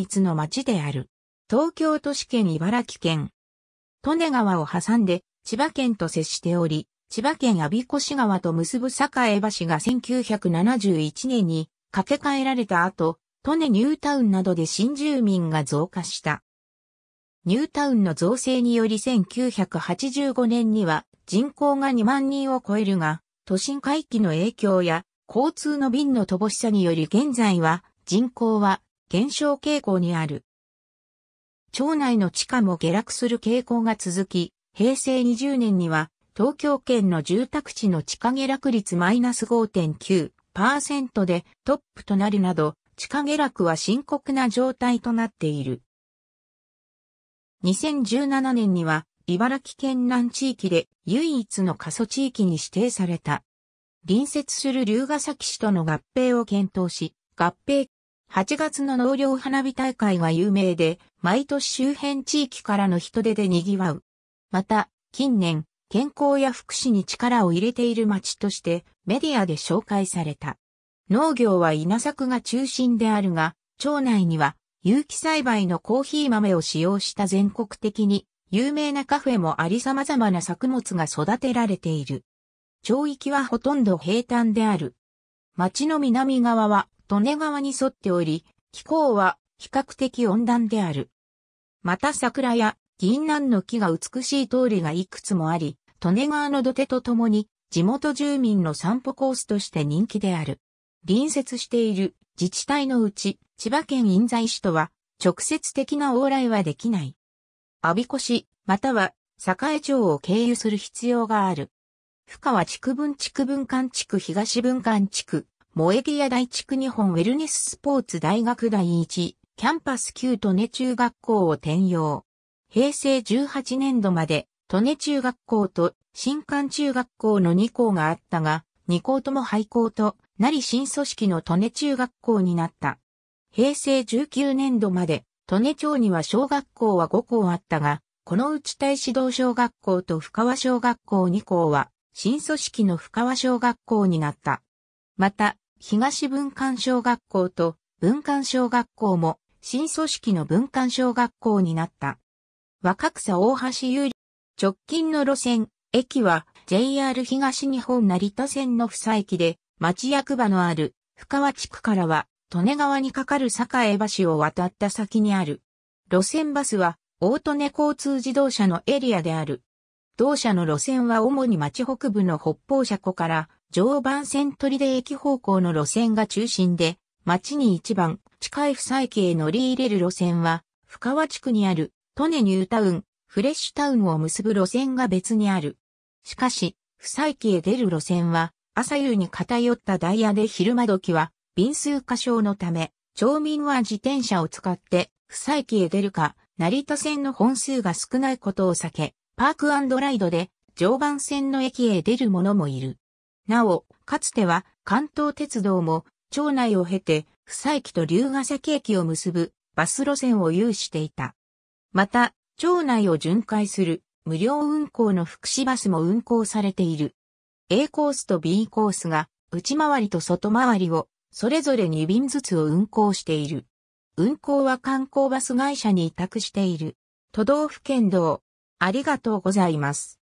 一の町である。東京都市圏茨城県。利根川を挟んで千葉県と接しており、千葉県我孫子市川と結ぶ栄橋が1971年に架け替えられた後、利根ニュータウンなどで新住民が増加した。ニュータウンの造成により1985年には人口が2万人を超えるが、都心回帰の影響や交通の便の乏しさにより現在は人口は減少傾向にある。町内の地価も下落する傾向が続き、平成20年には東京圏の住宅地の地価下落率マイナス5.9%でトップとなるなど、地価下落は深刻な状態となっている。2017年には茨城県南地域で唯一の過疎地域に指定された。隣接する龍ヶ崎市との合併を検討し、合併8月の農業花火大会は有名で、毎年周辺地域からの人手で賑わう。また、近年、健康や福祉に力を入れている町としてメディアで紹介された。農業は稲作が中心であるが、町内には有機栽培のコーヒー豆を使用した全国的に有名なカフェもあり様々な作物が育てられている。町域はほとんど平坦である。町の南側は利根川に沿っており、気候は比較的温暖である。また桜や銀杏の木が美しい通りがいくつもあり、利根川の土手とともに地元住民の散歩コースとして人気である。隣接している自治体のうち千葉県印西市とは直接的な往来はできない。阿鼻子市または栄町を経由する必要がある。深は地区分地区分間地区東分間地区萌えデ屋大地区日本ウェルネススポーツ大学第一、キャンパス旧利根中学校を転用。平成18年度まで、利根中学校と新館中学校の2校があったが、2校とも廃校となり新組織の利根中学校になった。平成19年度まで、利根町には小学校は5校あったが、このうち対指導小学校と深川小学校2校は、新組織の深川小学校になった。また、東文館小学校と文館小学校も新組織の文館小学校になった。若草大橋有利直近の路線、駅は JR 東日本成田線の房駅で町役場のある深川地区からは利根川に架かる栄橋を渡った先にある。路線バスは大利根交通自動車のエリアである。同社の路線は主に町北部の北方車庫から常磐線取出駅方向の路線が中心で、町に一番近い不採駅へ乗り入れる路線は、深川地区にある、トネニュータウン、フレッシュタウンを結ぶ路線が別にある。しかし、不採駅へ出る路線は、朝夕に偏ったダイヤで昼間時は、便数過小のため、町民は自転車を使って、不採駅へ出るか、成田線の本数が少ないことを避け、パークライドで常磐線の駅へ出る者もいる。なお、かつては関東鉄道も町内を経て、不佐駅と龍ヶ崎駅を結ぶバス路線を有していた。また、町内を巡回する無料運行の福祉バスも運行されている。A コースと B コースが内回りと外回りをそれぞれ2便ずつを運行している。運行は観光バス会社に委託している。都道府県道。ありがとうございます。